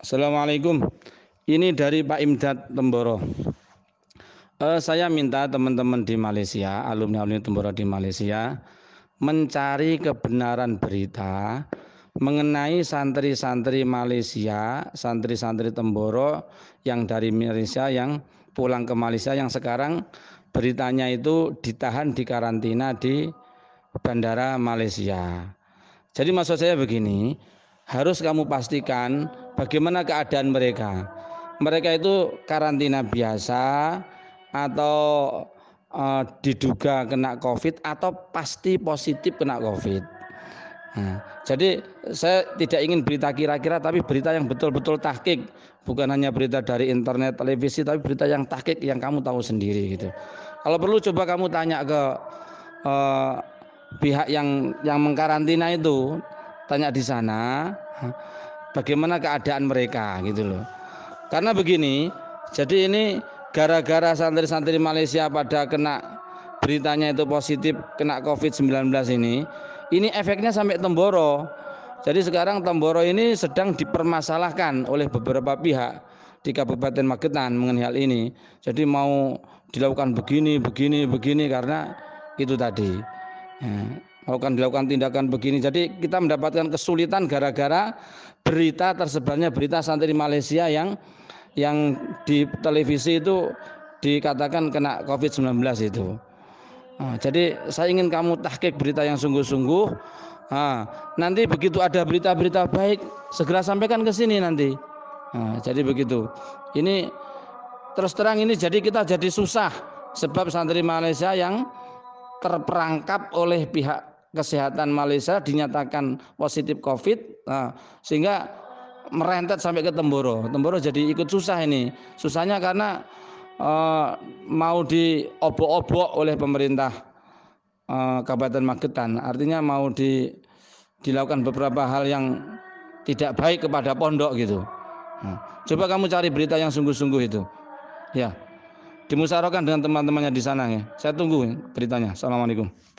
Assalamualaikum. Ini dari Pak Imdad Temboro. Uh, saya minta teman-teman di Malaysia, alumni-alumni Temboro di Malaysia, mencari kebenaran berita mengenai santri-santri Malaysia, santri-santri Temboro yang dari Malaysia yang pulang ke Malaysia yang sekarang beritanya itu ditahan di karantina di bandara Malaysia. Jadi maksud saya begini, harus kamu pastikan bagaimana keadaan mereka. Mereka itu karantina biasa atau e, diduga kena COVID atau pasti positif kena COVID. Nah, jadi saya tidak ingin berita kira-kira tapi berita yang betul-betul tahkik, bukan hanya berita dari internet, televisi tapi berita yang tahkik yang kamu tahu sendiri gitu. Kalau perlu coba kamu tanya ke e, pihak yang yang mengkarantina itu, tanya di sana bagaimana keadaan mereka gitu loh. Karena begini, jadi ini gara-gara santri-santri Malaysia pada kena beritanya itu positif kena COVID-19 ini, ini efeknya sampai Temboro. Jadi sekarang Temboro ini sedang dipermasalahkan oleh beberapa pihak di Kabupaten Magetan mengenai hal ini. Jadi mau dilakukan begini, begini, begini karena itu tadi. Ya melakukan dilakukan tindakan begini. Jadi kita mendapatkan kesulitan gara-gara berita tersebarnya berita santri Malaysia yang yang di televisi itu dikatakan kena COVID-19 itu. Nah, jadi saya ingin kamu tahkik berita yang sungguh-sungguh. Nah, nanti begitu ada berita-berita baik, segera sampaikan ke sini nanti. Nah, jadi begitu. Ini terus terang ini jadi kita jadi susah sebab santri Malaysia yang terperangkap oleh pihak kesehatan Malaysia dinyatakan positif COVID, nah, sehingga merentet sampai ke Temboro. Temboro jadi ikut susah ini. Susahnya karena uh, mau diobok-obok oleh pemerintah uh, Kabupaten Magetan. Artinya mau di, dilakukan beberapa hal yang tidak baik kepada pondok gitu. Nah, coba kamu cari berita yang sungguh-sungguh itu. Ya. dimusarakan dengan teman-temannya di sana ya. Saya tunggu ya beritanya. Assalamualaikum.